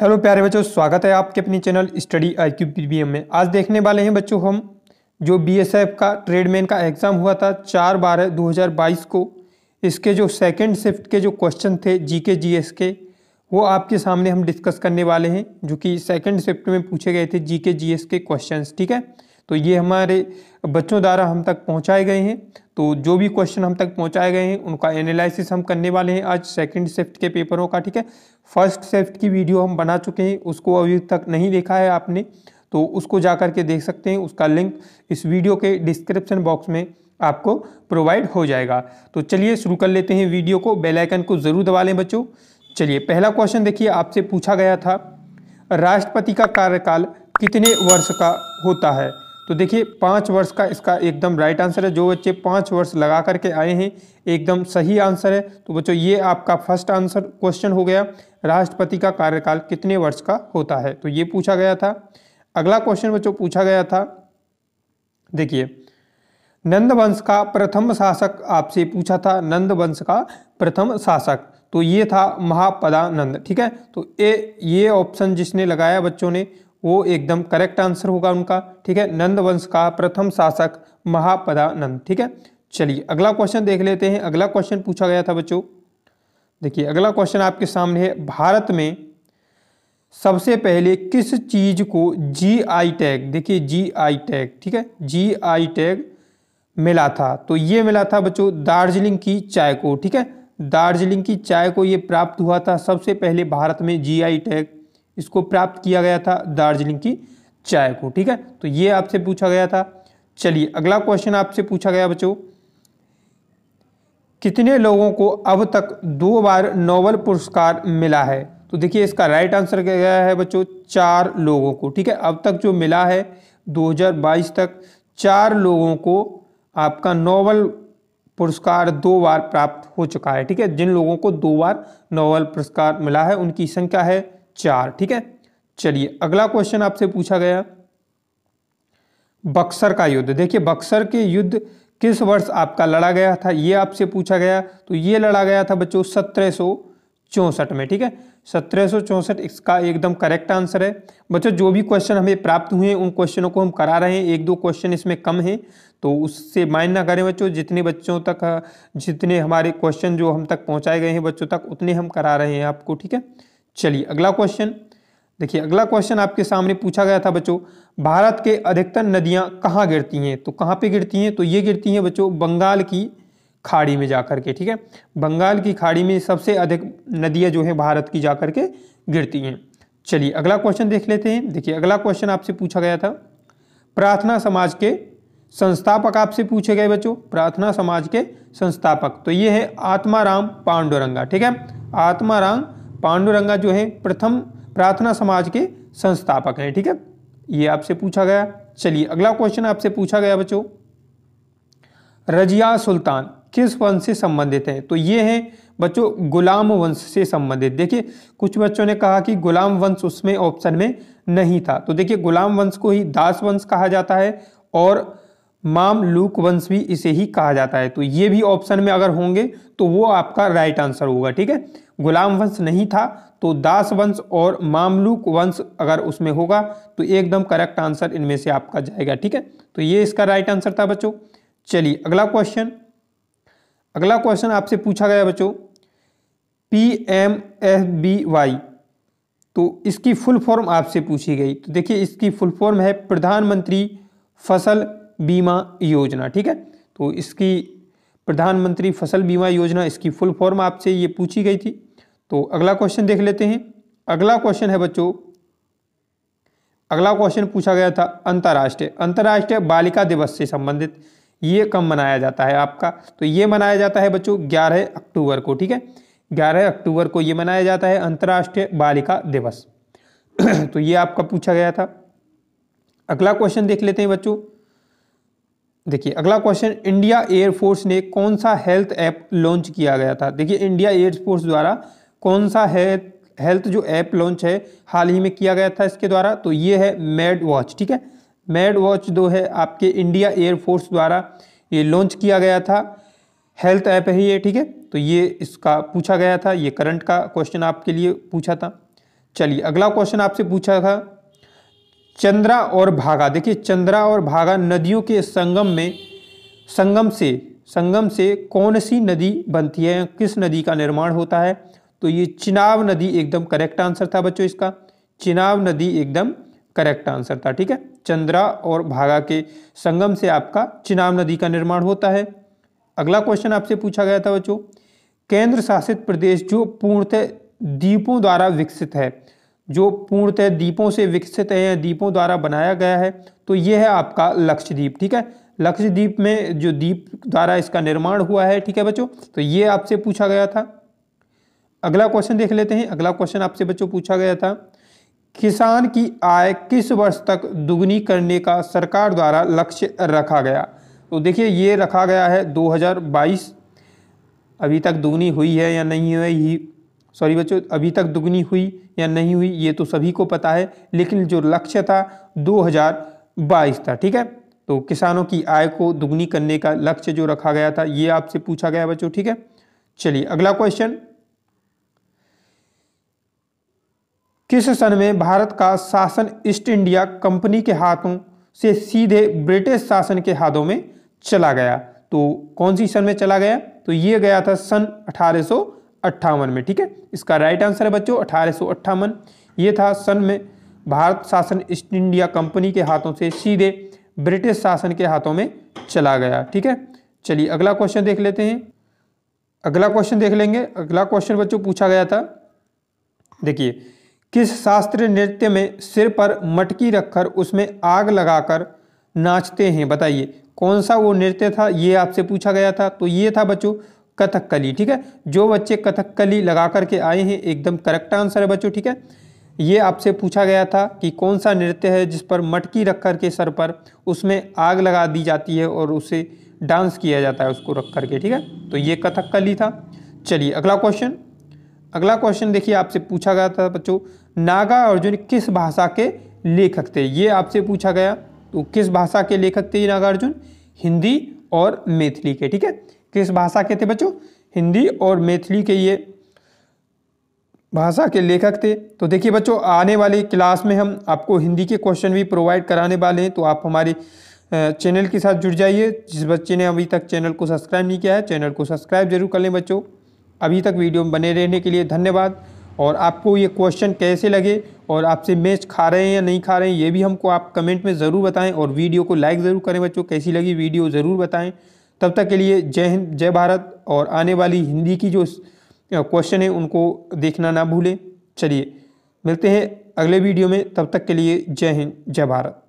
hello प्यारे बच्चों स्वागत है आपके अपने channel study I Q P में आज देखने वाले हैं बच्चों हम जो बीएसएफ का ट्रेडमैन का एग्ज़ाम हुआ था चार बारह 2022 को इसके जो सेकंड शिफ्ट के जो क्वेश्चन थे जीके जीएस के वो आपके सामने हम डिस्कस करने वाले हैं जो कि सेकंड शिफ्ट में पूछे गए थे जी जीएस के क्वेश्चन ठीक है तो ये हमारे बच्चों द्वारा हम तक पहुँचाए गए हैं तो जो भी क्वेश्चन हम तक पहुँचाए गए हैं उनका एनालिसिस हम करने वाले हैं आज सेकंड शिफ्ट के पेपरों का ठीक है फर्स्ट शिफ्ट की वीडियो हम बना चुके हैं उसको अभी तक नहीं देखा है आपने तो उसको जा कर के देख सकते हैं उसका लिंक इस वीडियो के डिस्क्रिप्शन बॉक्स में आपको प्रोवाइड हो जाएगा तो चलिए शुरू कर लेते हैं वीडियो को बेलाइकन को ज़रूर दबा लें बच्चों चलिए पहला क्वेश्चन देखिए आपसे पूछा गया था राष्ट्रपति का कार्यकाल कितने वर्ष का होता है तो देखिए पाँच वर्ष का इसका एकदम राइट आंसर है जो बच्चे पाँच वर्ष लगा करके आए हैं एकदम सही आंसर है तो बच्चों ये आपका फर्स्ट आंसर क्वेश्चन हो गया राष्ट्रपति का कार्यकाल कितने वर्ष का होता है तो ये पूछा गया था अगला क्वेश्चन बच्चों पूछा गया था देखिए नंद वंश का प्रथम शासक आपसे पूछा था नंद वंश का प्रथम शासक तो ये था महापदानंद ठीक है तो ए ये ऑप्शन जिसने लगाया बच्चों ने वो एकदम करेक्ट आंसर होगा उनका ठीक है नंद वंश का प्रथम शासक महापदानंद ठीक है चलिए अगला क्वेश्चन देख लेते हैं अगला क्वेश्चन पूछा गया था बच्चों देखिए अगला क्वेश्चन आपके सामने है भारत में सबसे पहले किस चीज को जी आई टैग देखिए जी आई टैग ठीक है जी आई टैग मिला था तो ये मिला था बच्चों दार्जिलिंग की चाय को ठीक है दार्जिलिंग की चाय को ये प्राप्त हुआ था सबसे पहले भारत में जी आई टैग इसको प्राप्त किया गया था दार्जिलिंग की चाय को ठीक है तो ये आपसे पूछा गया था चलिए अगला क्वेश्चन आपसे पूछा गया बच्चों कितने लोगों को अब तक दो बार नोबल पुरस्कार मिला है तो देखिए इसका राइट आंसर क्या गया है बच्चों चार लोगों को ठीक है अब तक जो मिला है 2022 तक चार लोगों को आपका नोबल पुरस्कार दो बार प्राप्त हो चुका है ठीक है जिन लोगों को दो बार नोबल पुरस्कार मिला है उनकी संख्या है चार ठीक है चलिए अगला क्वेश्चन आपसे पूछा गया बक्सर का युद्ध देखिए बक्सर के युद्ध किस वर्ष आपका लड़ा गया था ये आपसे पूछा गया तो ये लड़ा गया था बच्चों सत्रह में ठीक है सत्रह इसका एकदम करेक्ट आंसर है बच्चों जो भी क्वेश्चन हमें प्राप्त हुए हैं उन क्वेश्चनों को हम करा रहे हैं एक दो क्वेश्चन इसमें कम हैं तो उससे माइंड ना करें बच्चों जितने बच्चों तक जितने हमारे क्वेश्चन जो हम तक पहुंचाए गए हैं बच्चों तक उतने हम करा रहे हैं आपको ठीक है चलिए अगला क्वेश्चन देखिए अगला क्वेश्चन आपके सामने पूछा गया था बच्चों भारत के अधिकतर नदियाँ कहाँ गिरती हैं तो कहाँ पे गिरती हैं तो ये गिरती हैं बच्चों बंगाल की खाड़ी में जाकर के ठीक है बंगाल की खाड़ी में सबसे अधिक नदियां जो है भारत की जाकर के गिरती हैं चलिए अगला क्वेश्चन देख लेते हैं देखिए अगला क्वेश्चन आपसे पूछा गया था प्रार्थना समाज के संस्थापक आपसे पूछे गए बच्चों प्रार्थना समाज के संस्थापक तो ये है आत्माराम पांडुरंगा ठीक है आत्माराम पांडुरंगा जो है प्रथम प्रार्थना समाज के संस्थापक हैं ठीक है ये आपसे पूछा गया चलिए अगला क्वेश्चन आपसे पूछा गया बच्चों रजिया सुल्तान किस वंश से संबंधित है तो ये है बच्चों गुलाम वंश से संबंधित देखिए कुछ बच्चों ने कहा कि गुलाम वंश उसमें ऑप्शन में नहीं था तो देखिए गुलाम वंश को ही दास वंश कहा जाता है और माम लूक वंश भी इसे ही कहा जाता है तो ये भी ऑप्शन में अगर होंगे तो वो आपका राइट आंसर होगा ठीक है गुलाम वंश नहीं था तो दास वंश और मामलूक वंश अगर उसमें होगा तो एकदम करेक्ट आंसर इनमें से आपका जाएगा ठीक है तो ये इसका राइट आंसर था बच्चों चलिए अगला क्वेश्चन अगला क्वेश्चन आपसे पूछा गया बच्चों P M F B Y तो इसकी फुल फॉर्म आपसे पूछी गई तो देखिए इसकी फुल फॉर्म है प्रधानमंत्री फसल बीमा योजना ठीक है तो इसकी प्रधानमंत्री फसल बीमा योजना इसकी फुल फॉर्म आपसे ये पूछी गई थी तो अगला क्वेश्चन देख लेते हैं अगला क्वेश्चन है बच्चों अगला क्वेश्चन पूछा गया था अंतर्राष्ट्रीय अंतर्राष्ट्रीय बालिका दिवस से संबंधित ये कब मनाया जाता है आपका तो ये मनाया जाता है बच्चों ग्यारह अक्टूबर को ठीक है ग्यारह अक्टूबर को ये मनाया जाता है अंतर्राष्ट्रीय बालिका दिवस तो ये आपका पूछा गया था अगला क्वेश्चन देख लेते हैं बच्चों देखिए अगला क्वेश्चन इंडिया एयरफोर्स ने कौन सा हेल्थ ऐप लॉन्च किया गया था देखिए इंडिया एयरफोर्स द्वारा कौन सा हेल्थ हेल्थ जो ऐप लॉन्च है हाल ही में किया गया था इसके द्वारा तो ये है मेड वॉच ठीक है मेड वॉच दो है आपके इंडिया एयरफोर्स द्वारा ये लॉन्च किया गया था हेल्थ ऐप है ये ठीक है तो ये इसका पूछा गया था ये करंट का क्वेश्चन आपके लिए पूछा था चलिए अगला क्वेश्चन आपसे पूछा था चंद्रा और भागा देखिए चंद्रा और भागा नदियों के संगम में संगम से संगम से कौन सी नदी बनती है किस नदी का निर्माण होता है तो ये चिनाव नदी एकदम करेक्ट आंसर था बच्चों इसका चिनाव नदी एकदम करेक्ट आंसर था ठीक है चंद्रा और भागा के संगम से आपका चिनाव नदी का निर्माण होता है अगला क्वेश्चन आपसे पूछा गया था बच्चों केंद्र शासित प्रदेश जो पूर्णतः द्वीपों द्वारा विकसित है जो पूर्णतः द्वीपों से विकसित है या द्वीपों द्वारा बनाया गया है तो ये है आपका लक्षद्वीप ठीक है लक्षद्वीप में जो द्वीप द्वारा इसका निर्माण हुआ है ठीक है बच्चों तो ये आपसे पूछा गया था अगला क्वेश्चन देख लेते हैं अगला क्वेश्चन आपसे बच्चों पूछा गया था किसान की आय किस वर्ष तक दुगनी करने का सरकार द्वारा लक्ष्य रखा गया तो देखिए ये रखा गया है 2022 अभी तक दुगनी हुई है या नहीं हुई सॉरी बच्चों अभी तक दुगनी हुई या नहीं हुई ये तो सभी को पता है लेकिन जो लक्ष्य था 2022 था ठीक है तो किसानों की आय को दुगनी करने का लक्ष्य जो रखा गया था ये आपसे पूछा गया बच्चों ठीक है चलिए अगला क्वेश्चन किस सन में भारत का शासन ईस्ट इंडिया कंपनी के हाथों से सीधे ब्रिटिश शासन के हाथों में चला गया तो कौन सी सन में चला गया तो ये गया था सन अठारह में ठीक है इसका राइट आंसर है बच्चों अठारह ये था सन में भारत शासन ईस्ट इंडिया कंपनी के हाथों से सीधे ब्रिटिश शासन के हाथों में चला गया ठीक है चलिए अगला क्वेश्चन देख लेते हैं अगला क्वेश्चन देख लेंगे अगला क्वेश्चन बच्चों पूछा गया था देखिए किस शास्त्रीय नृत्य में सिर पर मटकी रखकर उसमें आग लगाकर नाचते हैं बताइए कौन सा वो नृत्य था ये आपसे पूछा गया था तो ये था बच्चों कथकली ठीक है जो बच्चे कथकली लगा करके आए हैं एकदम करेक्ट आंसर है बच्चों ठीक है ये आपसे पूछा गया था कि कौन सा नृत्य है जिस पर मटकी रख कर के सर पर उसमें आग लगा दी जाती है और उसे डांस किया जाता है उसको रख कर के ठीक है तो ये कथकली था चलिए अगला क्वेश्चन अगला क्वेश्चन देखिए आपसे पूछा गया था बच्चों नागा अर्जुन किस भाषा के लेखक थे ये आपसे पूछा गया तो किस भाषा के लेखक थे नागा अर्जुन हिंदी और मैथिली के ठीक है किस भाषा के थे बच्चों हिंदी और मैथिली के ये भाषा के लेखक थे तो देखिए बच्चों आने वाली क्लास में हम आपको हिंदी के क्वेश्चन भी प्रोवाइड कराने वाले हैं तो आप हमारे चैनल के साथ जुड़ जाइए जिस बच्चे ने अभी तक चैनल को सब्सक्राइब नहीं किया है चैनल को सब्सक्राइब जरूर कर लें बच्चों अभी तक वीडियो में बने रहने के लिए धन्यवाद और आपको ये क्वेश्चन कैसे लगे और आपसे मैच खा रहे हैं या नहीं खा रहे हैं ये भी हमको आप कमेंट में ज़रूर बताएं और वीडियो को लाइक ज़रूर करें बच्चों कैसी लगी वीडियो ज़रूर बताएं तब तक के लिए जय हिंद जय भारत और आने वाली हिंदी की जो क्वेश्चन है उनको देखना ना भूलें चलिए मिलते हैं अगले वीडियो में तब तक के लिए जय हिंद जय भारत